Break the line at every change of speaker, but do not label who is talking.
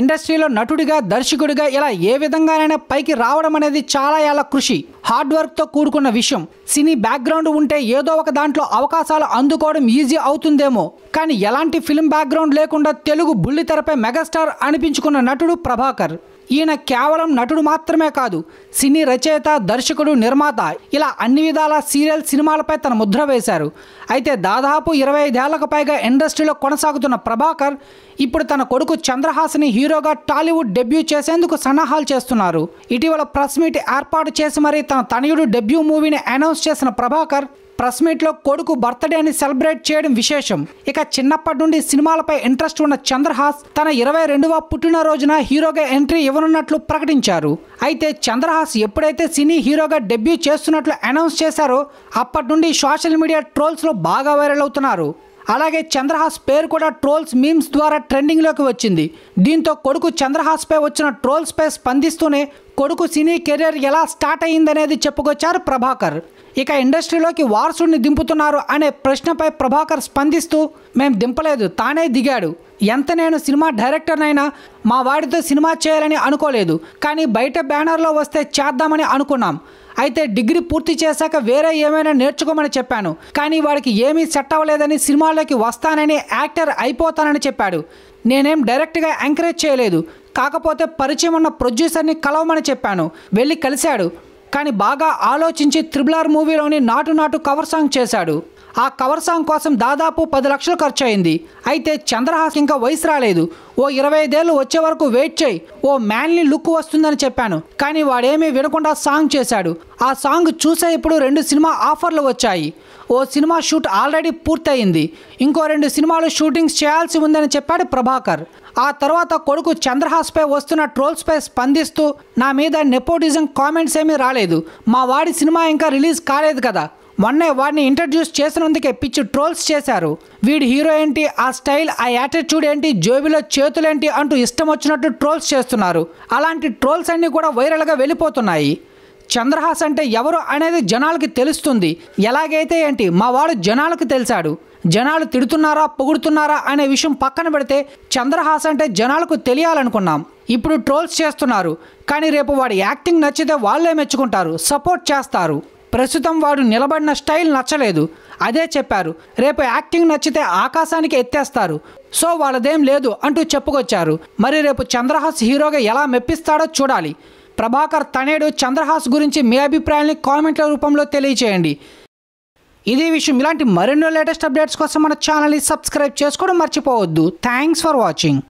ఇండస్ట్రీలో నటుడిగా దర్శకుడిగా ఇలా ఏ విధంగానైనా పైకి రావడం అనేది చాలా ఏళ్ళ కృషి హార్డ్ వర్క్తో కూడుకున్న విషయం సినీ బ్యాక్గ్రౌండ్ ఉంటే ఏదో ఒక దాంట్లో అవకాశాలు అందుకోవడం ఈజీ అవుతుందేమో కానీ ఎలాంటి ఫిల్మ్ బ్యాక్గ్రౌండ్ లేకుండా తెలుగు బుల్లితెరపై మెగాస్టార్ అనిపించుకున్న నటుడు ప్రభాకర్ ఈయన కేవలం నటుడు మాత్రమే కాదు సినీ రచయిత దర్శకుడు నిర్మాత ఇలా అన్ని విధాల సీరియల్ సినిమాలపై తన ముద్ర వేశారు అయితే దాదాపు ఇరవై ఐదేళ్లకు పైగా ఇండస్ట్రీలో కొనసాగుతున్న ప్రభాకర్ ఇప్పుడు తన కొడుకు చంద్రహాస్ని హీరోగా టాలీవుడ్ డెబ్యూ చేసేందుకు సన్నాహాలు చేస్తున్నారు ఇటీవల ప్రెస్ మీట్ ఏర్పాటు చేసి మరీ తన తనయుడు డెబ్యూ మూవీని అనౌన్స్ చేసిన ప్రభాకర్ ప్రెస్ మీట్లో కొడుకు బర్త్డే అని సెలబ్రేట్ చేయడం విశేషం ఇక చిన్నప్పటి నుండి సినిమాలపై ఇంట్రెస్ట్ ఉన్న చంద్రహాస్ తన ఇరవై రెండవ పుట్టినరోజున హీరోగా ఎంట్రీ ఇవ్వనున్నట్లు ప్రకటించారు అయితే చంద్రహాస్ ఎప్పుడైతే సినీ హీరోగా డెబ్యూ చేస్తున్నట్లు అనౌన్స్ చేశారో అప్పటి నుండి సోషల్ మీడియా ట్రోల్స్లో బాగా వైరల్ అవుతున్నారు అలాగే చంద్రహాస్ పేరు కూడా ట్రోల్స్ మీమ్స్ ద్వారా ట్రెండింగ్లోకి వచ్చింది దీంతో కొడుకు చంద్రహాస్పై వచ్చిన ట్రోల్స్పై స్పందిస్తూనే కొడుకు సినీ కెరీర్ ఎలా స్టార్ట్ అయిందనేది చెప్పుకొచ్చారు ప్రభాకర్ ఇక ఇండస్ట్రీలోకి వారసుడిని దింపుతున్నారు అనే ప్రశ్నపై ప్రభాకర్ స్పందిస్తూ మేం దింపలేదు తానే దిగాడు ఎంత నేను సినిమా డైరెక్టర్నైనా మా వాడితో సినిమా చేయాలని అనుకోలేదు కానీ బయట బ్యానర్లో వస్తే చేద్దామని అనుకున్నాం అయితే డిగ్రీ పూర్తి చేశాక వేరే ఏమైనా నేర్చుకోమని చెప్పాను కానీ వాడికి ఏమీ సెట్ అవ్వలేదని సినిమాలోకి వస్తానని యాక్టర్ అయిపోతానని చెప్పాడు నేనేం డైరెక్ట్గా ఎంకరేజ్ చేయలేదు కాకపోతే పరిచయం ఉన్న ప్రొడ్యూసర్ని కలవమని చెప్పాను వెళ్ళి కలిశాడు కానీ బాగా ఆలోచించి త్రిబుల్ ఆర్ మూవీలోని నాటు నాటు కవర్ సాంగ్ చేశాడు ఆ కవర్ సాంగ్ కోసం దాదాపు పది లక్షలు ఖర్చు అయింది అయితే చంద్రహాస్ ఇంకా వయసు రాలేదు ఓ ఇరవై ఐదేళ్ళు వచ్చే వరకు వెయిట్ చేయి ఓ మ్యాన్లీ లుక్ వస్తుందని చెప్పాను కానీ వాడేమీ వినకుండా సాంగ్ చేశాడు ఆ సాంగ్ చూసే ఇప్పుడు రెండు సినిమా ఆఫర్లు వచ్చాయి ఓ సినిమా షూట్ ఆల్రెడీ పూర్తయింది ఇంకో రెండు సినిమాలు షూటింగ్స్ చేయాల్సి ఉందని చెప్పాడు ప్రభాకర్ ఆ తర్వాత కొడుకు చంద్రహాస్పై వస్తున్న ట్రోల్స్పై స్పందిస్తూ నా మీద నెపోటిజం కామెంట్స్ ఏమీ రాలేదు మా వాడి సినిమా ఇంకా రిలీజ్ కాలేదు కదా మొన్నే వాడిని ఇంట్రడ్యూస్ చేసినందుకే పిచ్చి ట్రోల్స్ చేశారు వీడి హీరో ఏంటి ఆ స్టైల్ ఆ యాటిట్యూడ్ ఏంటి జోబిలో చేతులేంటి అంటూ ఇష్టం వచ్చినట్టు ట్రోల్స్ చేస్తున్నారు అలాంటి ట్రోల్స్ అన్నీ కూడా వైరల్గా వెళ్ళిపోతున్నాయి చంద్రహాస్ అంటే ఎవరు అనేది జనాలకి తెలుస్తుంది ఎలాగైతే ఏంటి మా వాడు జనాలకు తెలిసాడు జనాలు తిడుతున్నారా పొగుడుతున్నారా అనే విషయం పక్కన పెడితే చంద్రహాస్ అంటే జనాలకు తెలియాలనుకున్నాం ఇప్పుడు ట్రోల్స్ చేస్తున్నారు కానీ రేపు వాడి యాక్టింగ్ నచ్చితే వాళ్ళే మెచ్చుకుంటారు సపోర్ట్ చేస్తారు ప్రస్తుతం వాడు నిలబడిన స్టైల్ నచ్చలేదు అదే చెప్పారు రేపు యాక్టింగ్ నచ్చితే ఆకాశానికి ఎత్తేస్తారు సో వాళ్ళదేం లేదు అంటూ చెప్పుకొచ్చారు మరి రేపు చంద్రహాస్ హీరోగా ఎలా మెప్పిస్తాడో చూడాలి ప్రభాకర్ తనేడు చంద్రహాస్ గురించి మీ అభిప్రాయాల్ని కామెంట్ల రూపంలో తెలియచేయండి ఇదే విషయం ఇలాంటి మరెన్నో లేటెస్ట్ అప్డేట్స్ కోసం మన ఛానల్ని సబ్స్క్రైబ్ చేసుకోవడం మర్చిపోవద్దు థ్యాంక్స్ ఫర్ వాచింగ్